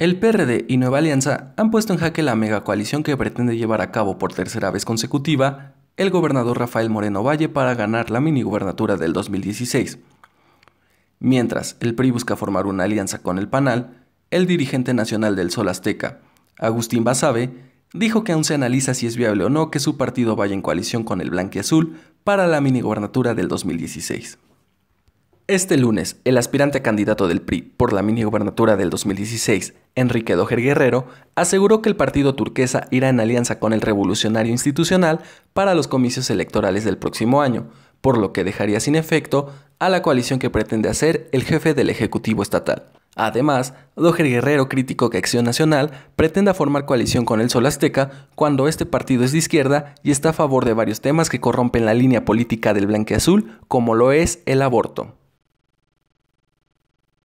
El PRD y Nueva Alianza han puesto en jaque la mega coalición que pretende llevar a cabo por tercera vez consecutiva el gobernador Rafael Moreno Valle para ganar la minigobernatura del 2016. Mientras el PRI busca formar una alianza con el PANAL, el dirigente nacional del Sol Azteca, Agustín Basabe, dijo que aún se analiza si es viable o no que su partido vaya en coalición con el Blanquiazul para la minigobernatura del 2016. Este lunes, el aspirante candidato del PRI por la mini gubernatura del 2016, Enrique Doher Guerrero, aseguró que el partido turquesa irá en alianza con el revolucionario institucional para los comicios electorales del próximo año, por lo que dejaría sin efecto a la coalición que pretende hacer el jefe del Ejecutivo Estatal. Además, Doher Guerrero criticó que Acción Nacional pretenda formar coalición con el Sol Azteca cuando este partido es de izquierda y está a favor de varios temas que corrompen la línea política del blanqueazul, como lo es el aborto.